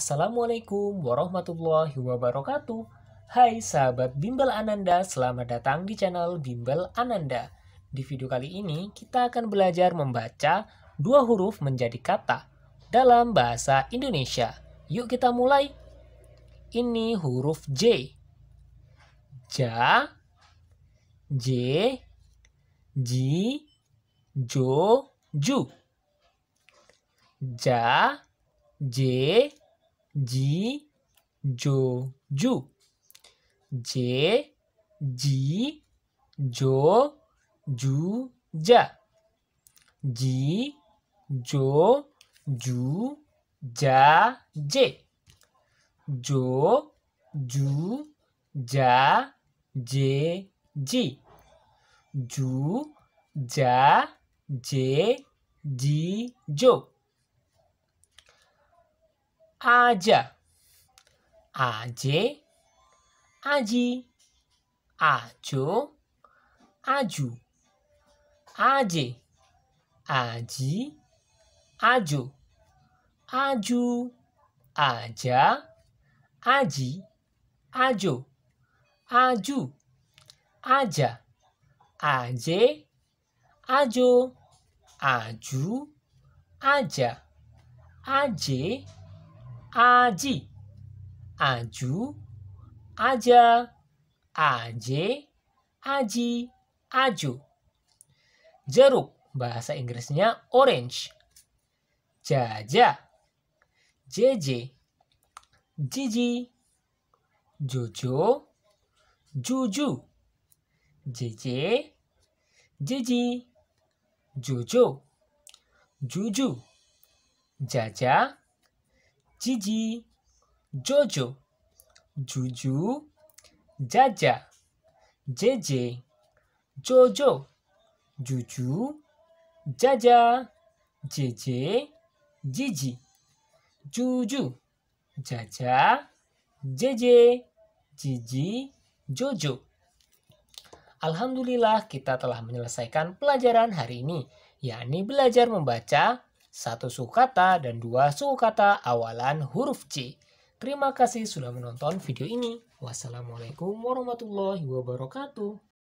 Assalamualaikum warahmatullahi wabarakatuh. Hai sahabat Bimbel Ananda, selamat datang di channel Bimbel Ananda. Di video kali ini kita akan belajar membaca dua huruf menjadi kata dalam bahasa Indonesia. Yuk kita mulai. Ini huruf J. Ja, J, Ji, Jo, Ju. Ja, J, G Jo Ju. J G Jo Ju Ja. G Jo Ju Ja Je. Jo Ju Ja Je Ji. Ju Ja Je Ji Jo. aja. Aje, aji, ajo, aju. Aje, aji, ajo. Aju, aja, aji, ajo. Aju, aja, aje, ajo, aju, aja, aje, aji, aju, aja, aje, aji, aju. Jeruk, bahasa Inggrisnya orange. Jaja, jeje, jiji, jojo, juju, jeje, jiji, jojo, juju, jaja, Jiji, Jojo, Juju, Jaja, JJ, Jojo, Juju, Jaja, JJ, Jiji, Juju, Jaja, JJ, Jiji, Jojo. Alhamdulillah kita telah menyelesaikan pelajaran hari ini, yakni belajar membaca, satu suku kata dan dua suku kata awalan huruf C. Terima kasih sudah menonton video ini. Wassalamualaikum warahmatullahi wabarakatuh.